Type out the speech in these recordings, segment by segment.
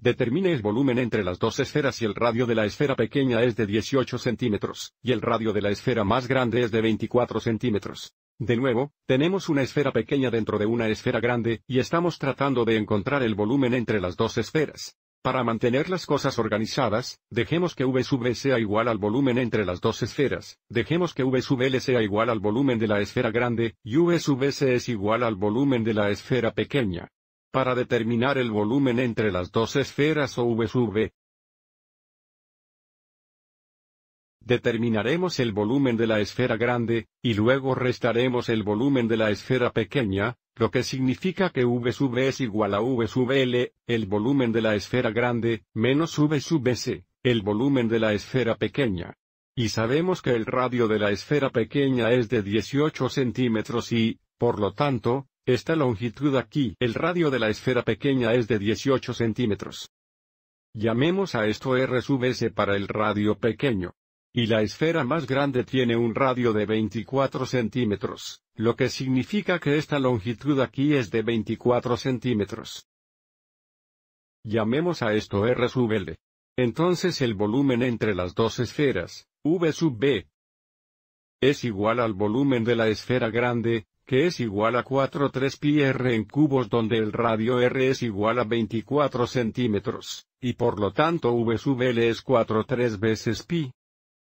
Determine el volumen entre las dos esferas y el radio de la esfera pequeña es de 18 centímetros, y el radio de la esfera más grande es de 24 centímetros. De nuevo, tenemos una esfera pequeña dentro de una esfera grande, y estamos tratando de encontrar el volumen entre las dos esferas. Para mantener las cosas organizadas, dejemos que V sub sea igual al volumen entre las dos esferas, dejemos que V sub L sea igual al volumen de la esfera grande, y V sub S es igual al volumen de la esfera pequeña para determinar el volumen entre las dos esferas o V Determinaremos el volumen de la esfera grande, y luego restaremos el volumen de la esfera pequeña, lo que significa que V sub es igual a V sub L, el volumen de la esfera grande, menos V sub C, el volumen de la esfera pequeña. Y sabemos que el radio de la esfera pequeña es de 18 centímetros y, por lo tanto, esta longitud aquí, el radio de la esfera pequeña es de 18 centímetros. Llamemos a esto R sub S para el radio pequeño. Y la esfera más grande tiene un radio de 24 centímetros, lo que significa que esta longitud aquí es de 24 centímetros. Llamemos a esto R sub L. Entonces el volumen entre las dos esferas, V sub B, es igual al volumen de la esfera grande, que es igual a 43 pi r en cubos donde el radio r es igual a 24 centímetros, y por lo tanto v sub l es 43 veces pi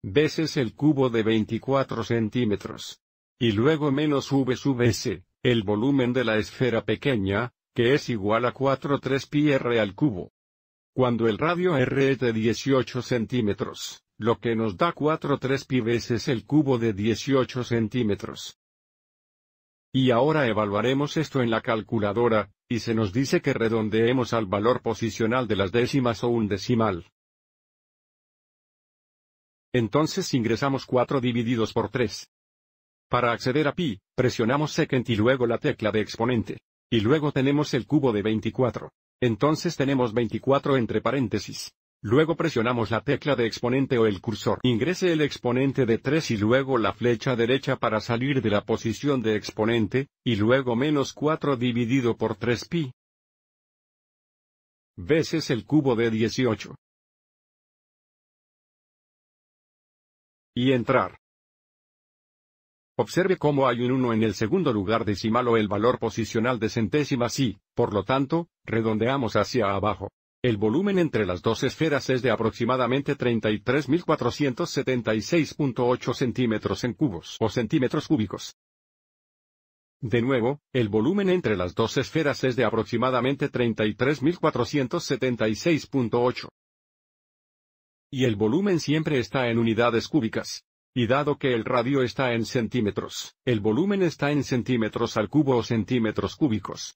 veces el cubo de 24 centímetros. Y luego menos v sub s, el volumen de la esfera pequeña, que es igual a 43 pi r al cubo. Cuando el radio r es de 18 centímetros, lo que nos da 43 pi veces el cubo de 18 centímetros. Y ahora evaluaremos esto en la calculadora, y se nos dice que redondeemos al valor posicional de las décimas o un decimal. Entonces ingresamos 4 divididos por 3. Para acceder a pi, presionamos second y luego la tecla de exponente. Y luego tenemos el cubo de 24. Entonces tenemos 24 entre paréntesis. Luego presionamos la tecla de exponente o el cursor. Ingrese el exponente de 3 y luego la flecha derecha para salir de la posición de exponente, y luego menos 4 dividido por 3pi. Veces el cubo de 18. Y entrar. Observe cómo hay un 1 en el segundo lugar decimal o el valor posicional de centésimas y, por lo tanto, redondeamos hacia abajo. El volumen entre las dos esferas es de aproximadamente 33.476.8 centímetros en cubos o centímetros cúbicos. De nuevo, el volumen entre las dos esferas es de aproximadamente 33.476.8. Y el volumen siempre está en unidades cúbicas. Y dado que el radio está en centímetros, el volumen está en centímetros al cubo o centímetros cúbicos.